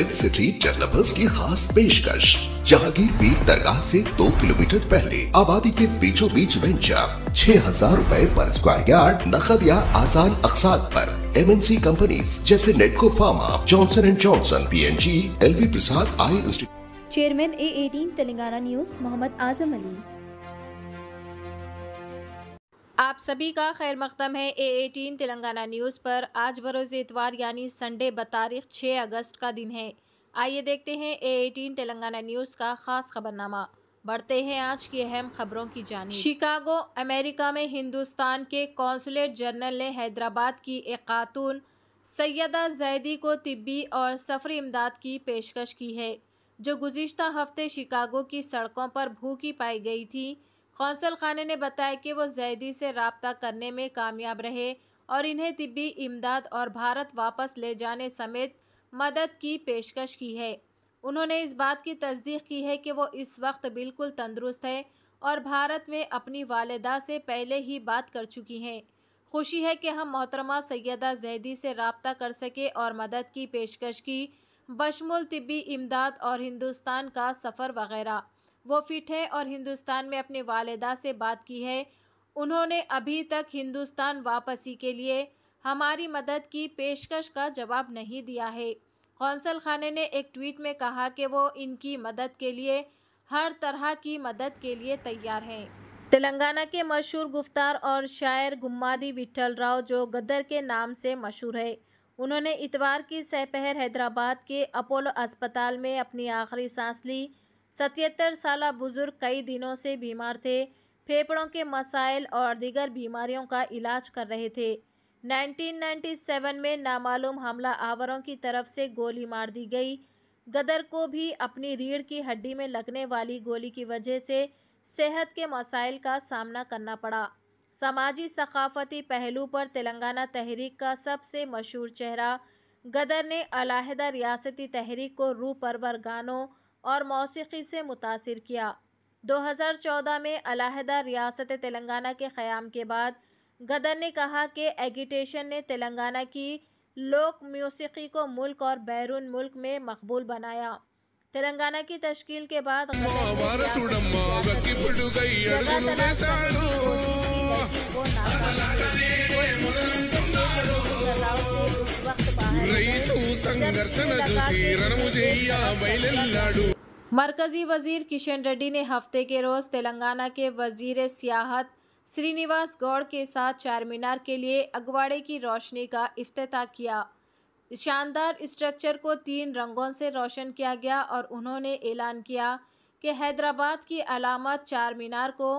with city developers की खास पेशकश जहांगीर पीर दरगाह से दो किलोमीटर पहले आबादी के बीचों बीच वेंचर छह हजार रूपए पर स्क्वायर यार्ड नकद या आसान अकसाद पर एमएनसी कंपनीज जैसे Natco Pharma Johnson and Johnson PNG LV Prasad eye institute chairman A eighteen Telangana news Mohammad Azam Ali आप सभी का खैर मकदम है ए एटीन तेलंगाना न्यूज़ पर आज बरोज़ इतवार यानी संडे बतारीख 6 अगस्त का दिन है आइए देखते हैं ए एटीन तेलंगाना न्यूज़ का ख़ास खबरनामा बढ़ते हैं आज की अहम खबरों की जानी शिकागो अमेरिका में हिंदुस्तान के कौंसुलेट जनरल ने हैदराबाद की एक खातून सैदा जैदी को तिब्बी और सफरी इमदाद की पेशकश की है जो गुज्त हफ्ते शिकागो की सड़कों पर भूखी पाई गई थी कौंसल खाने ने बताया कि वो जैदी से रबता करने में कामयाब रहे और इन्हें तिब्बी इमदाद और भारत वापस ले जाने समेत मदद की पेशकश की है उन्होंने इस बात की तस्दीक की है कि वो इस वक्त बिल्कुल तंदुरुस्त है और भारत में अपनी वालदा से पहले ही बात कर चुकी हैं खुशी है कि हम मोहतरमा सैदा जैदी से रबता कर सके और मदद की पेशकश की बशमुल तिब्बी इमदाद और हिंदुस्तान का सफ़र वगैरह वो फिट है और हिंदुस्तान में अपने वालदा से बात की है उन्होंने अभी तक हिंदुस्तान वापसी के लिए हमारी मदद की पेशकश का जवाब नहीं दिया है कौंसल खाने ने एक ट्वीट में कहा कि वो इनकी मदद के लिए हर तरह की मदद के लिए तैयार हैं तेलंगाना के मशहूर गुफ्तार और शायर गुम्मादी विठल राव जो गदर के नाम से मशहूर है उन्होंने इतवार की सहपहर हैदराबाद के अपोलो अस्पताल में अपनी आखिरी सांस ली सतहत्तर साल बुजुर्ग कई दिनों से बीमार थे फेफड़ों के मसाइल और दीगर बीमारियों का इलाज कर रहे थे 1997 में नामालूम हमला आवरों की तरफ से गोली मार दी गई गदर को भी अपनी रीढ़ की हड्डी में लगने वाली गोली की वजह से सेहत के मसाइल का सामना करना पड़ा समाजी सकाफती पहलू पर तेलंगाना तहरीक का सबसे मशहूर चेहरा गदर ने अलाहदा रियासती तहरीक को रूपरवर गानों और मौसीकी से मुतासर किया 2014 में अलाहदा रियासत तेलंगाना के क़्याम के बाद गदर ने कहा कि एगिटेशन ने तेलंगाना की लोक म्यूसी को मुल्क और बैरून मुल्क में मकबूल बनाया तेलंगाना की तश्ल के बाद मरकजी वजीर किशन रेड्डी ने हफ्ते के रोज़ तेलंगाना के वजीर सियाहत श्रीनिवास गौड़ के साथ चार मीनार के लिए अगवाड़े की रोशनी का अफ्ताह किया शानदार स्ट्रक्चर को तीन रंगों से रोशन किया गया और उन्होंने ऐलान किया कि हैदराबाद की अलामत चार मीनार को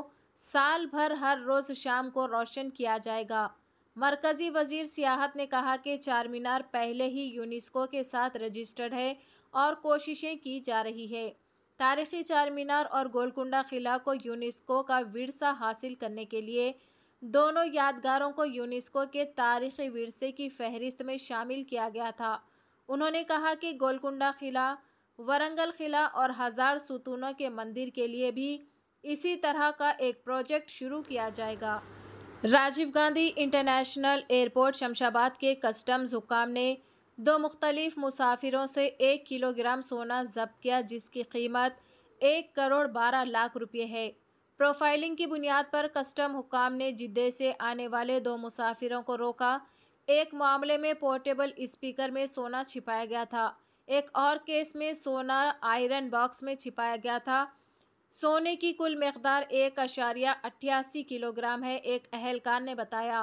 साल भर हर रोज़ शाम को रोशन किया जाएगा मरकज़ी वजीर सियाहत ने कहा कि चार मीनार पहले ही यूनेस्को के साथ रजिस्टर्ड है और कोशिशें की जा रही है तारीखी चार मीनार और गोलकुंडा किला को यूनेस्को का विरसा हासिल करने के लिए दोनों यादगारों को यूनेस्को के तारीखी विरसे की फहरिस्त में शामिल किया गया था उन्होंने कहा कि गोलकुंडा किला वरंगल किला और हज़ार सुतूनों के मंदिर के लिए भी इसी तरह का एक प्रोजेक्ट शुरू किया जाएगा राजीव गांधी इंटरनेशनल एयरपोर्ट शमशाबाद के कस्टम्स हुकाम ने दो मुख्तलिफ मुसाफिरों से एक किलोग्राम सोना जब्त किया जिसकी कीमत एक करोड़ बारह लाख रुपये है प्रोफाइलिंग की बुनियाद पर कस्टम हुकाम ने जिद्दे से आने वाले दो मुसाफिरों को रोका एक मामले में पोर्टेबल स्पीकर में सोना छिपाया गया था एक और केस में सोना आयरन बॉक्स में छिपाया गया था सोने की कुल मकदार एक अशारिया अट्ठासी किलोग्राम है एक अहलकार ने बताया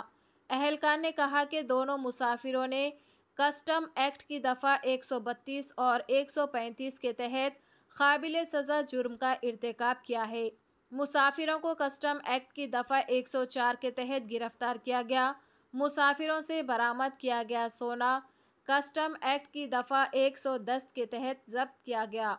अहलकार ने कहा कि दोनों मुसाफिरों ने कस्टम एक्ट की दफ़ा 132 और 135 के तहत काबिल सज़ा जुर्म का इरतकब किया है मुसाफिरों को कस्टम एक्ट की दफ़ा 104 के तहत गिरफ़्तार किया गया मुसाफिरों से बरामद किया गया सोना कस्टम एक्ट की दफ़ा 110 के तहत जब्त किया गया